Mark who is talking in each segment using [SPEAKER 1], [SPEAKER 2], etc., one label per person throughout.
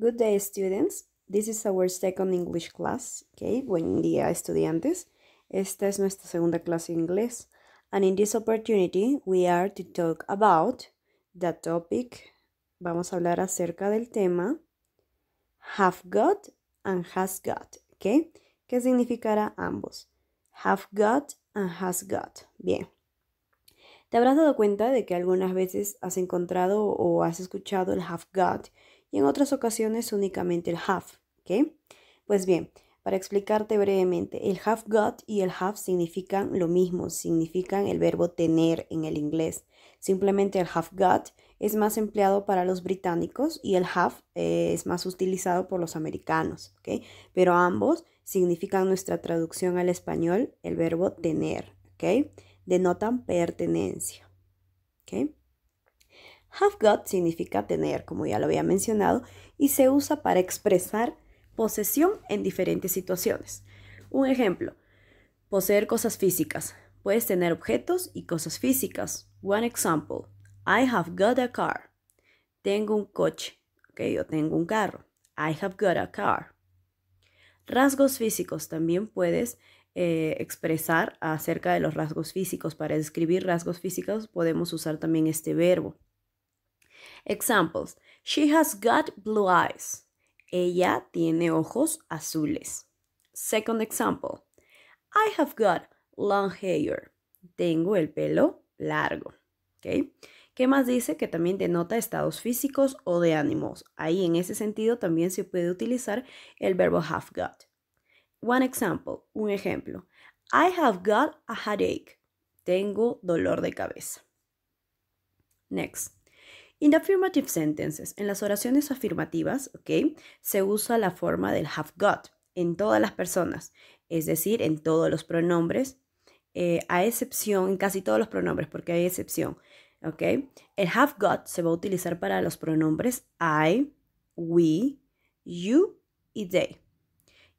[SPEAKER 1] Good day, students. This is our second English class. Okay, buen día, estudiantes. Esta es nuestra segunda clase de inglés. And in this opportunity, we are to talk about the topic. Vamos a hablar acerca del tema have got and has got. Okay, ¿qué significará ambos? Have got and has got. Bien. Te habrás dado cuenta de que algunas veces has encontrado o has escuchado el have got y en otras ocasiones únicamente el have, ¿okay? Pues bien, para explicarte brevemente, el have got y el have significan lo mismo, significan el verbo tener en el inglés. Simplemente el have got es más empleado para los británicos y el have eh, es más utilizado por los americanos, Pero ambos significan nuestra traducción al español, el verbo tener, ¿okay? Denotan pertenencia, Have got significa tener, como ya lo había mencionado, y se usa para expresar posesión en diferentes situaciones. Un ejemplo, poseer cosas físicas. Puedes tener objetos y cosas físicas. One example, I have got a car. Tengo un coche. Okay, yo tengo un carro. I have got a car. Rasgos físicos. También puedes eh, expresar acerca de los rasgos físicos. Para describir rasgos físicos podemos usar también este verbo. Examples. She has got blue eyes. Ella tiene ojos azules. Second example. I have got long hair. Tengo el pelo largo. ¿Okay? ¿Qué más dice? Que también denota estados físicos o de ánimos. Ahí en ese sentido también se puede utilizar el verbo have got. One example, un ejemplo. I have got a headache. Tengo dolor de cabeza. Next. In affirmative sentences, en las oraciones afirmativas, ¿ok? se usa la forma del have got en todas las personas, es decir, en todos los pronombres, eh, a excepción, en casi todos los pronombres, porque hay excepción, ¿ok? El have got se va a utilizar para los pronombres I, we, you y they.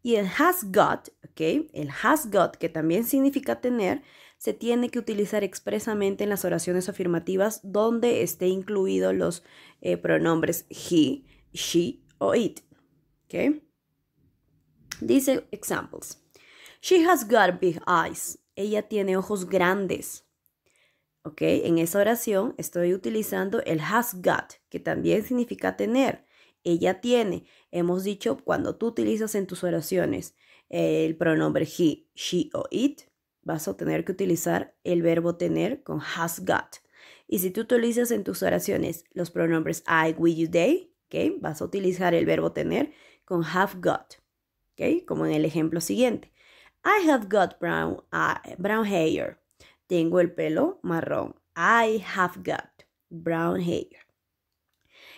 [SPEAKER 1] Y el has got, ¿ok? El has got, que también significa tener, se tiene que utilizar expresamente en las oraciones afirmativas donde esté incluidos los eh, pronombres he, she o it. ¿Okay? Dice examples. She has got big eyes. Ella tiene ojos grandes. ¿Ok? En esa oración estoy utilizando el has got, que también significa tener. Ella tiene. Hemos dicho cuando tú utilizas en tus oraciones el pronombre he, she o it, vas a tener que utilizar el verbo tener con has got. Y si tú utilizas en tus oraciones los pronombres I, we, you, they, vas a utilizar el verbo tener con have got, como en el ejemplo siguiente. I have got brown, ah, brown hair. Tengo el pelo marrón. I have got brown hair.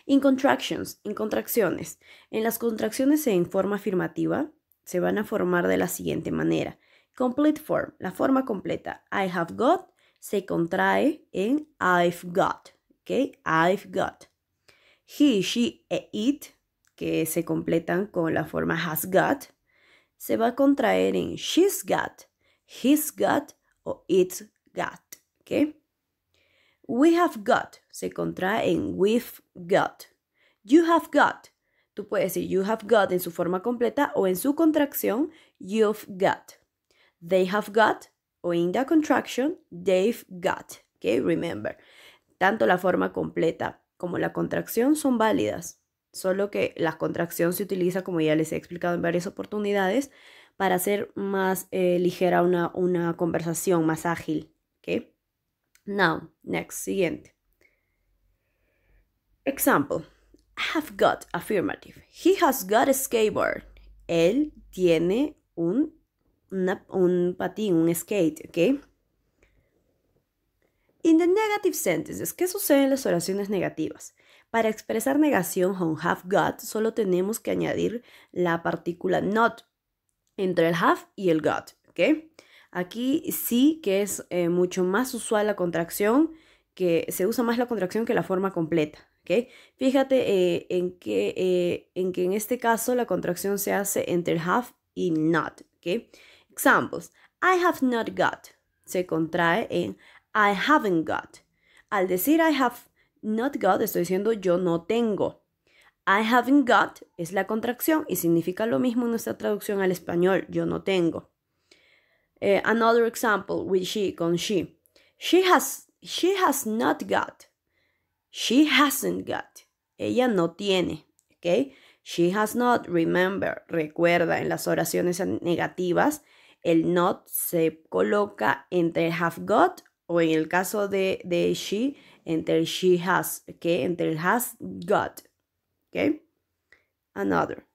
[SPEAKER 1] In contractions, en contracciones. En las contracciones en forma afirmativa se van a formar de la siguiente manera. Complete form, la forma completa. I have got se contrae en I've got. ¿Ok? I've got. He, she e it, que se completan con la forma has got, se va a contraer en she's got, his got o it's got. ¿Ok? We have got se contrae en we've got. You have got. Tú puedes decir you have got en su forma completa o en su contracción you've got they have got o in the contraction they've got. Okay, remember. Tanto la forma completa como la contracción son válidas, solo que la contracción se utiliza, como ya les he explicado en varias oportunidades, para hacer más eh, ligera una, una conversación, más ágil. Okay? Now, next, siguiente. Example. I have got affirmative. He has got a skateboard. Él tiene un un patín, un skate, ¿ok? In the negative sentences, ¿qué sucede en las oraciones negativas? Para expresar negación con have got, solo tenemos que añadir la partícula not entre el have y el got, ¿ok? Aquí sí que es eh, mucho más usual la contracción, que se usa más la contracción que la forma completa, ¿ok? Fíjate eh, en, que, eh, en que en este caso la contracción se hace entre el have y not, ¿ok? Examples. I have not got. Se contrae en I haven't got. Al decir I have not got, estoy diciendo yo no tengo. I haven't got es la contracción y significa lo mismo en nuestra traducción al español, yo no tengo. Eh, another example with she con she. She has, she has not got. She hasn't got. Ella no tiene. She has not. Remember, recuerda en las oraciones negativas el not se coloca entre have got o en el caso de, she, entre she has, ¿ok? Entre has got, ¿ok? Another.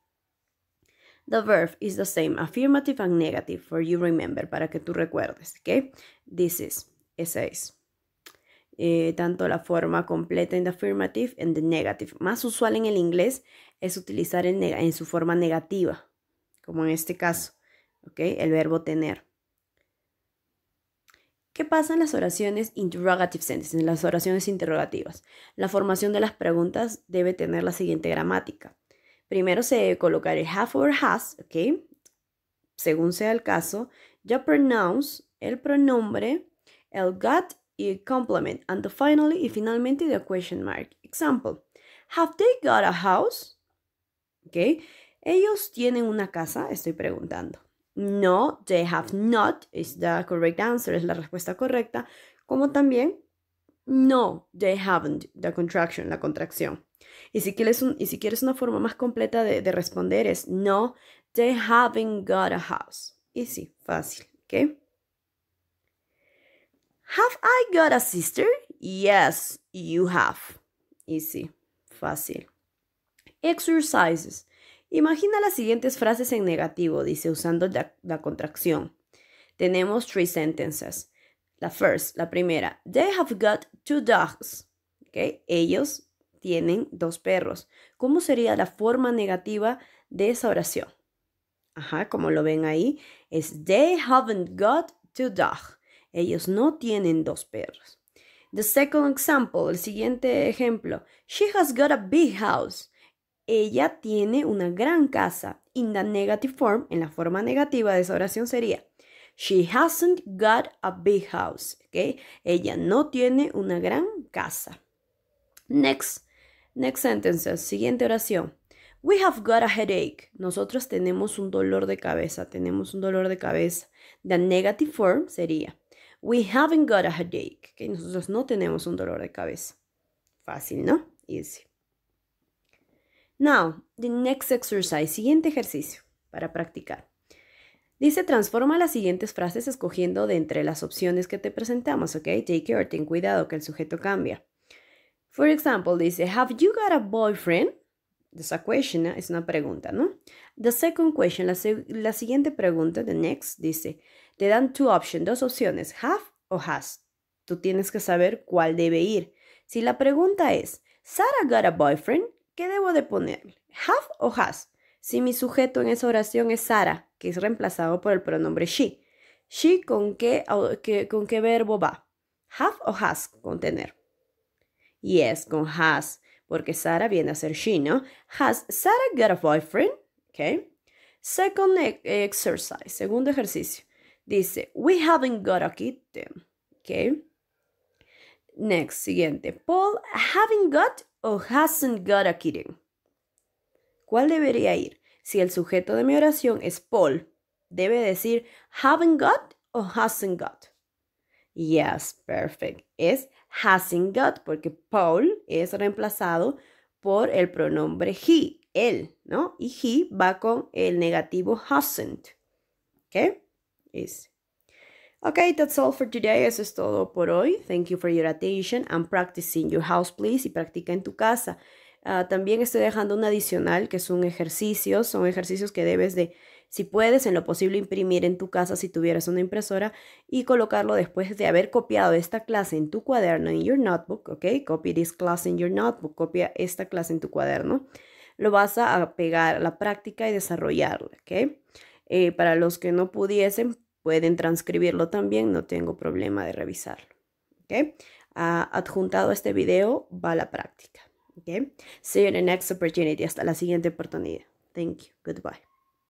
[SPEAKER 1] The verb is the same, affirmative and negative, for you remember, para que tú recuerdes, ¿ok? This is, esa es. Eh, tanto la forma completa en the affirmative and the negative. Más usual en el inglés es utilizar en su forma negativa, como en este caso. El verbo tener. ¿Qué pasa en las oraciones interrogative en las oraciones interrogativas? La formación de las preguntas debe tener la siguiente gramática. Primero se debe colocar el have or has, ¿ok? Según sea el caso, ya pronounce, el pronombre, el got y el complement, and finally y finalmente the question mark. Example, have they got a house? ¿Ellos tienen una casa? Estoy preguntando. No, they have not is the correct answer, es la respuesta correcta. Como también, no, they haven't, the contraction, la contracción. Y si quieres, un, y si quieres una forma más completa de, responder es, no, they haven't got a house. Easy, fácil, ¿ok? Have I got a sister? Yes, you have. Easy, fácil. Exercises. Imagina las siguientes frases en negativo, dice, usando la, contracción. Tenemos tres sentences. La first, la primera. They have got two dogs. Okay. Ellos tienen dos perros. ¿Cómo sería la forma negativa de esa oración? Ajá, como lo ven ahí, es they haven't got two dogs. Ellos no tienen dos perros. The second example, el siguiente ejemplo. She has got a big house. Ella tiene una gran casa. In the negative form, en la forma negativa de esa oración sería She hasn't got a big house. Okay? Ella no tiene una gran casa. Next, next sentence, siguiente oración. We have got a headache. Nosotros tenemos un dolor de cabeza. Tenemos un dolor de cabeza. The negative form sería We haven't got a headache. Nosotros no tenemos un dolor de cabeza. Fácil, ¿no? Easy. Now, the next exercise, siguiente ejercicio para practicar. Dice, transforma las siguientes frases escogiendo de entre las opciones que te presentamos, ¿ok? Take care, ten cuidado que el sujeto cambia. For example, dice, have you got a boyfriend? That's a question, ¿eh? es una pregunta, ¿no? The second question, la, la siguiente pregunta, the next, dice, te dan two options, dos opciones, have o has. Tú tienes que saber cuál debe ir. Si la pregunta es, Sarah got a boyfriend, ¿Qué debo de poner? ¿Have o has? Si mi sujeto en esa oración es Sara, que es reemplazado por el pronombre she. ¿She con qué, con qué verbo va? ¿Have o has? Con tener. Yes, con has, porque Sara viene a ser she, ¿no? ¿Has Sara got a boyfriend? Okay. Second e, exercise, segundo ejercicio. Dice, we haven't got a kitten. Okay. Next, siguiente. Paul having got o hasn't got a kitten. ¿Cuál debería ir? Si el sujeto de mi oración es Paul, debe decir haven't got o hasn't got. Yes, perfect. Es hasn't got porque Paul es reemplazado por el pronombre he, él, ¿no? Y he va con el negativo hasn't. ¿Ok? Es Okay, that's all for today. Eso es todo por hoy. Thank you for your attention I'm practicing your house, please. Y practica en tu casa. Ah, también estoy dejando un adicional que es un ejercicio. Son ejercicios que debes de, si puedes, en lo posible imprimir en tu casa si tuvieras una impresora y colocarlo después de haber copiado esta clase en tu cuaderno, en your notebook, ¿ok? Copy this class in your notebook. Copia esta clase en tu cuaderno. Lo vas a pegar a la práctica y desarrollarla, ¿ok? Eh, para los que no pudiesen, Pueden transcribirlo también, no tengo problema de revisarlo. Ah, adjuntado este video va la práctica. ¿okay? See you in the next opportunity. Hasta la siguiente oportunidad. Thank you. Goodbye.